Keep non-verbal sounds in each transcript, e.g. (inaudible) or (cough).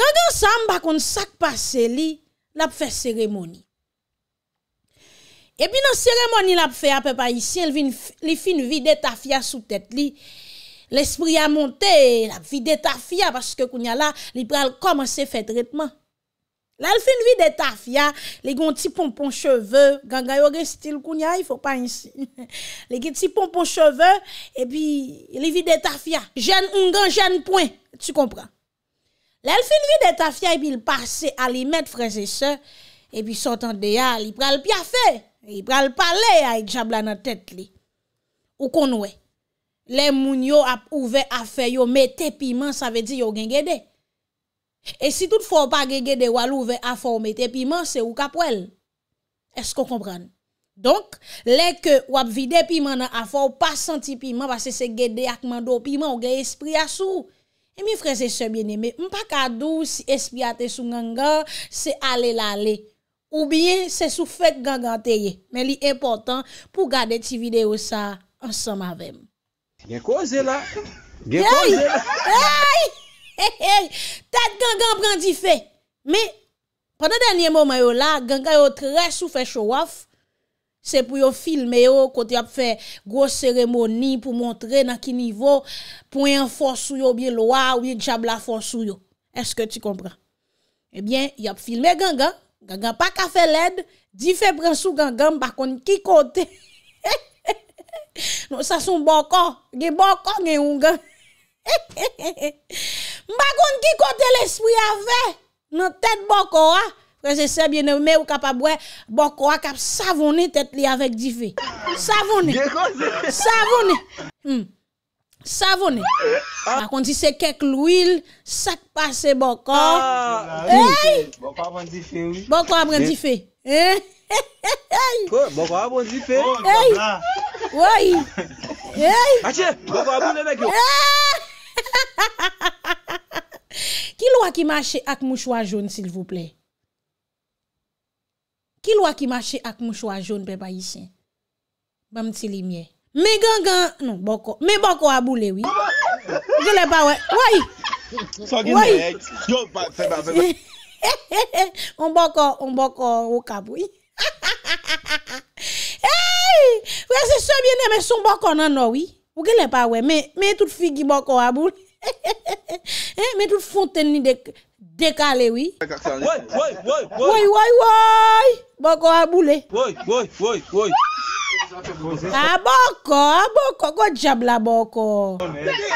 Gangan sa mba kon sak pase li, la pou fè seremoni. E pi nan seremoni la pou fè apè pa isi, li fi nou vide ta fia sou tèt li. L'esprit a montè, la vide ta fia, paske kounya la, li pral komanse fè tretman. La li fi nou vide ta fia, li gwen ti pompon cheve, gangan yo re stil kounya, li fè ti pompon cheve, e pi li vide ta fia. Gen un gen gen point, tu kompran. Lè l'fil vide ta fya e pi l'pase a li met freze se, e pi sotan de ya, li pral pi afe, li pral pale a e jabla nan tèt li. Ou konwe, lè moun yo ap ouve afe yo me te piman, sa ve di yo gen gede. E si tout fò pa gen gede walu ouve afe ou me te piman, se ou kapwèl. E skon kompran? Donk, lè ke wap vide piman nan afe ou pa santi piman, vase se gede akman do piman, ou gen espri asò ou. E mi freze sebyen eme, mpa kadou si espiate sou ganga, se ale lale. Ou bien, se sou fèk ganga teye. Men li important pou gade ti video sa ansan mavem. Gekose la! Gekose la! Aye! Aye! Tad ganga anprandi fè. Men, padan denye momay yo la, ganga yo tre sou fè chowaf. Se pou yo filme yo kote yap fe gros seremoni pou montre nan ki nivou pou yon fonsou yo bye lowa ou yon djabla fonsou yo. Eske ti kompran? Ebyen, eh yap filme Ganga. Ganga pa kafe led, di fe pransou Ganga mbakon ki kote. (laughs) Non sa son bokon, ge bokon gen yon gang. (laughs) Mbakon ki kote l'espri avè, non tèt bokon wè. Frère, c'est bien aimé, ou capable, ouais, bon, quoi, cap savonner tête li avec du feu. Savonner. Savonner. Hmm. Savonner. Ah. Par contre, si c'est quelque l'huile, ça passe bon corps. Ah. Eh? Hey! Bon quoi prendre du oui. Bon quoi prendre du feu. Hein? (laughs) Bon quoi bon du oh, Hey! Oui. Hey! Achè, bon quoi bon du eh! (laughs) feu. Qui loi qui marche avec mouchoir jaune, s'il vous plaît? Ki lwa ki mache ak mou chwa joun pe pa yi sen? Ba mti li mye. Me gangan, non boko, me boko abou le wii. Ogele pa we, woy! So gil me ek, yo pa, seba, seba. On boko, on boko okap wii. Wese sebyen eme son boko nan nou wii. Ogele pa we, me, me tout figi boko abou. (laughs) Eh, me tout fonten ni dek... Dekale wi? Woy, woy, woy, woy, woy, woy, woy! Bonko waboule? Woy, woy, woy, woy, woy! Ha, bonko, ha, bonko, go djabla, bonko!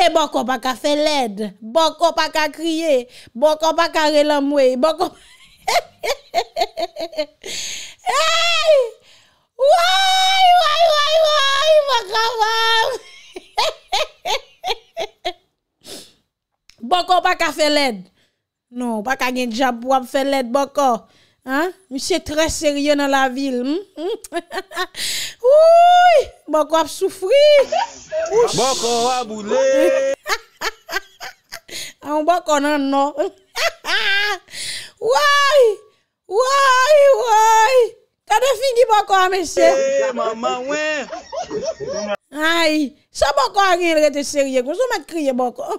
E, bonko baka fè led! Bonko baka kriye! Bonko baka relamwe! Bonko... He, he, he, he, he, he, he! Hey! Woy, woy, woy, woy, woy, woy, woy! Mokavam! He, he, he, he, he, he, he! Bonko baka fè led! Non, baka gen jab wap fè led bako. Mise tre serye nan la vil. Ouye, bako ap soufri. Boko waboule. (laughs) An wakon nan nan. Ouye, ouye, ouye. Kade figi bako an mese? E, eh, mama, ouye. Ay, sa bako an rin rete serye kon, sa mè kriye bako an.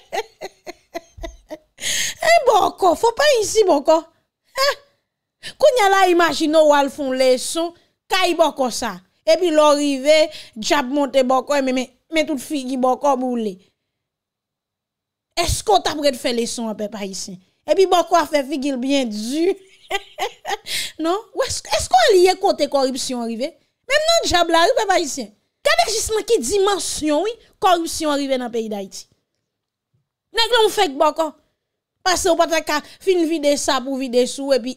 Fon pa yisi bokon Koun yala imagino wal fon leson Ka yi bokon sa Epi lo rive Djab monte bokon Men tout figi bokon boule Esko ta pre te fe leson Epi bokon a fe figil Bien du Esko al ye kote korupsyon rive Men nan Djab la rive Kadek jisman ki dimansyon Korupsyon rive nan peyi da iti Nek loun fek bokon Pasè ou patè ka fin vide sa pou vide sou e pi.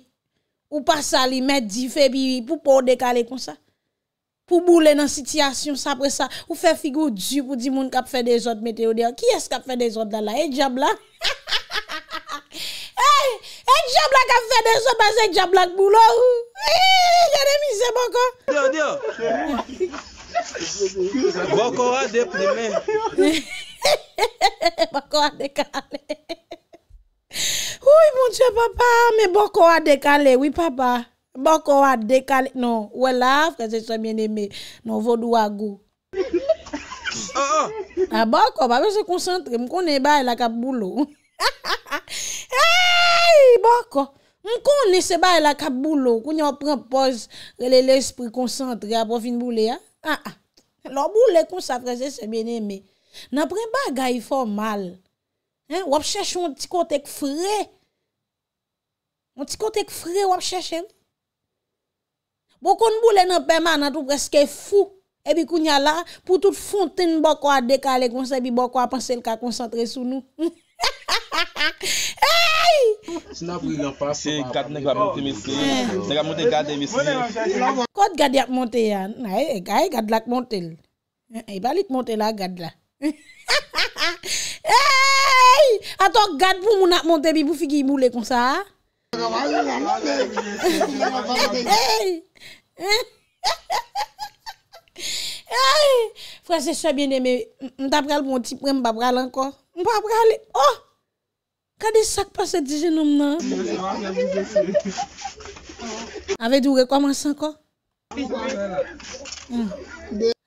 Ou pasè li met di fe pi pou pou dekale kon sa. Pou boule nan sityasyon sa apre sa. Ou fe figou di pou di moun kap fe dezot meteo deyo. Ki es kap fe dezot da la? E diabla? (laughs) E diabla kap fe dezot bas e diabla k boulo ou? E diabla kap fe dezot bas e diabla k boulo ou? E diabla kap fe dezot bas e diabla k boulo ou? Ou yi mounche papa, me boko wa dekale, ou yi papa? Boko wa dekale, nou, ou e la, freze se mien eme, nou vodou a go. A boko, pape se konsentre, mkoun e baye la kap boulou. A boko, mkoun e se baye la kap boulou, koun yon prempoz, relele espri konsentre, apofin boulé, ha? Ha, ha, lò boulé konsentre, freze se mien eme, nan pren bagay formal, wap chèch yon ti kontek fre, Mwen ti kontek fre wap cheshen? Bokoun boule nan pema nan tou preske fou e bi koun yala pou tout fonte n boko a dekale konsen bi boko a pense l ka konsentre sou nou. Hey! Sina pou yon panse pa. Se gade nek wap monte miske. Se gade monte gade miske. Kote gade ap monte ya? Na e, gade lak monte l. E balik monte la, gade la. Hey! Aton gade pou moun ap monte bi bou figi moule konsen ha? Fwa se se bine me, mta pral pou mti prem, mpa pral anko. Mpa pral, oh! Kade sak pa se dijenom nan? Aved ou rekomans anko?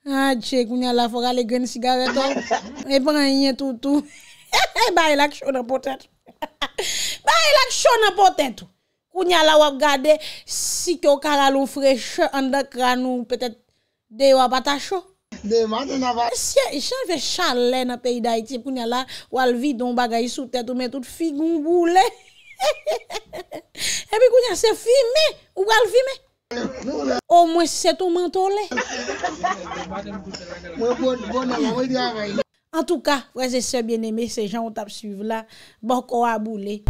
A, tche, kouni ala fwa rale gen sigareton. Oh. E pan anye toutou. E bay lak (laughs) chou nan potat. (laughs) Ba e lak chon nan poten tou? Kounya la wap gade si kyo karalou freche an de kranou petet de wap ata chon? De maten ava. Se chan ve chal lè nan pey da iti kounya la walvi don bagay sou tetou metout fi gounbou lè. (laughs) Ebi kounya se fi mè? Ou walvi mè? Ou mwen se tou mantou lè. Ou mwen se tou mantou lè. En tout cas, frères et bien-aimés, ces gens ont t'a là, bon quoi à bouler.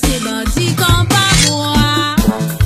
c'est bandit comme